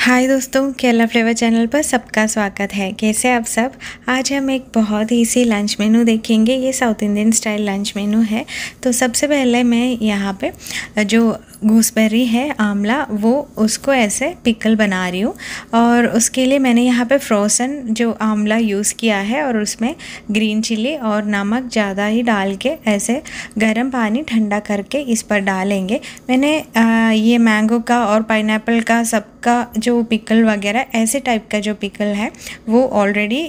हाय दोस्तों Kerala flavour channel पर सबका स्वागत है कैसे आप सब आज हम एक बहुत ही सी लंच मेनू देखेंगे ये south Indian style lunch menu है तो सबसे पहले मैं यहाँ पे जो घूसबेरी है आंवला वो उसको ऐसे पिकल बना रही हूँ और उसके लिए मैंने यहाँ पे फ्रोज़न जो आंवला यूज़ किया है और उसमें ग्रीन चिली और नमक ज़्यादा ही डाल के ऐसे गर्म पानी ठंडा करके इस पर डालेंगे मैंने ये मैंगो का और पाइनएप्पल का सब का जो पिकल वगैरह ऐसे टाइप का जो पिकल है वो ऑलरेडी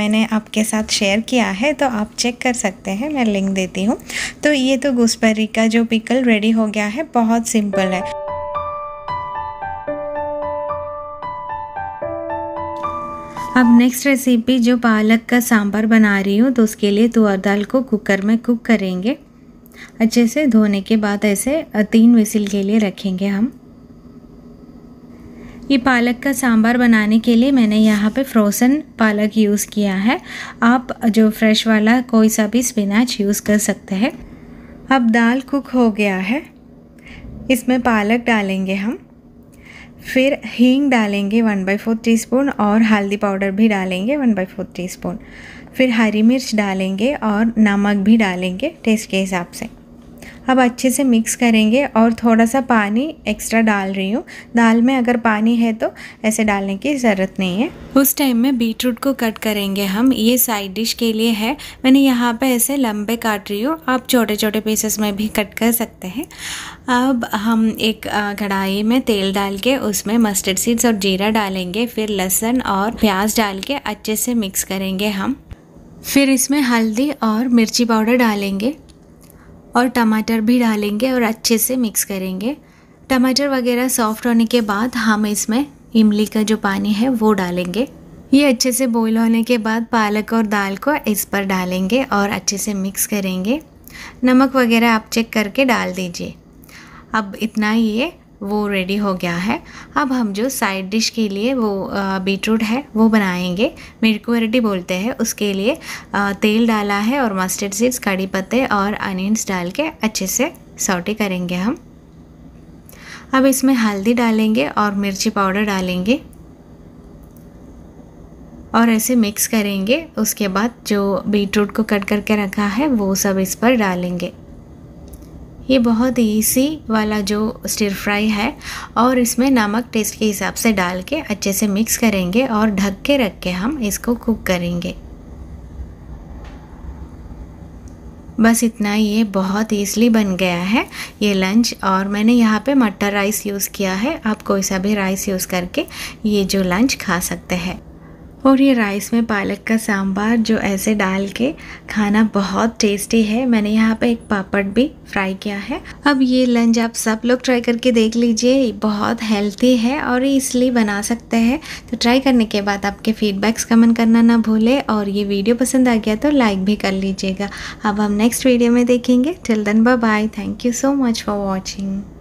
मैंने आपके साथ शेयर किया है तो आप चेक कर सकते हैं मैं लिंक देती हूँ तो ये तो घुसपरी का जो पिकल रेडी हो गया है बहुत सिंपल है अब नेक्स्ट रेसिपी जो पालक का सांभर बना रही हूँ तो उसके लिए तुअर दाल को कुकर में कुक करेंगे अच्छे से धोने के बाद ऐसे तीन विसिल के लिए रखेंगे हम ये पालक का सांभर बनाने के लिए मैंने यहाँ पे फ्रोज़न पालक यूज़ किया है आप जो फ्रेश वाला कोई सा भी स्पिनाच यूज़ कर सकते हैं अब दाल कुक हो गया है इसमें पालक डालेंगे हम फिर हींग डालेंगे one by four teaspoon और हल्दी पाउडर भी डालेंगे one by four teaspoon फिर हरी मिर्च डालेंगे और नमक भी डालेंगे टेस्ट के हिसाब से अब अच्छे से मिक्स करेंगे और थोड़ा सा पानी एक्स्ट्रा डाल रही हूँ दाल में अगर पानी है तो ऐसे डालने की ज़रूरत नहीं है उस टाइम में बीटरूट को कट करेंगे हम ये साइड डिश के लिए है मैंने यहाँ पर ऐसे लंबे काट रही हूँ आप छोटे छोटे पीसेस में भी कट कर सकते हैं अब हम एक कढ़ाई में तेल डाल के उसमें मस्टर्ड सीड्स और जीरा डालेंगे फिर लहसुन और प्याज डाल के अच्छे से मिक्स करेंगे हम फिर इसमें हल्दी और मिर्ची पाउडर डालेंगे और टमाटर भी डालेंगे और अच्छे से मिक्स करेंगे टमाटर वगैरह सॉफ्ट होने के बाद हम इसमें इमली का जो पानी है वो डालेंगे ये अच्छे से बॉईल होने के बाद पालक और दाल को इस पर डालेंगे और अच्छे से मिक्स करेंगे नमक वगैरह आप चेक करके डाल दीजिए अब इतना ये वो रेडी हो गया है अब हम जो साइड डिश के लिए वो बीटरूट है वो बनाएंगे मिर्कुवरटी बोलते हैं उसके लिए आ, तेल डाला है और मस्टर्ड सीड्स कड़ी पत्ते और अनियंस डाल के अच्छे से सौटे करेंगे हम अब इसमें हल्दी डालेंगे और मिर्ची पाउडर डालेंगे और ऐसे मिक्स करेंगे उसके बाद जो बीटरूट को कट करके रखा है वो सब इस पर डालेंगे ये बहुत ईसी वाला जो स्टिर फ्राई है और इसमें नमक टेस्ट के हिसाब से डाल के अच्छे से मिक्स करेंगे और ढक के रख के हम इसको कुक करेंगे बस इतना ये बहुत ईजली बन गया है ये लंच और मैंने यहाँ पे मटर राइस यूज़ किया है आप कोई सा भी राइस यूज़ करके ये जो लंच खा सकते हैं और ये राइस में पालक का सांबार जो ऐसे डाल के खाना बहुत टेस्टी है मैंने यहाँ पे एक पापड़ भी फ्राई किया है अब ये लंच आप सब लोग ट्राई करके देख लीजिए बहुत हेल्थी है और ये इसलिए बना सकते हैं तो ट्राई करने के बाद आपके फीडबैक्स कमेंट करना ना भूलें और ये वीडियो पसंद आ गया तो लाइक भी कर लीजिएगा अब हम नेक्स्ट वीडियो में देखेंगे till bye bye thank you so much for watching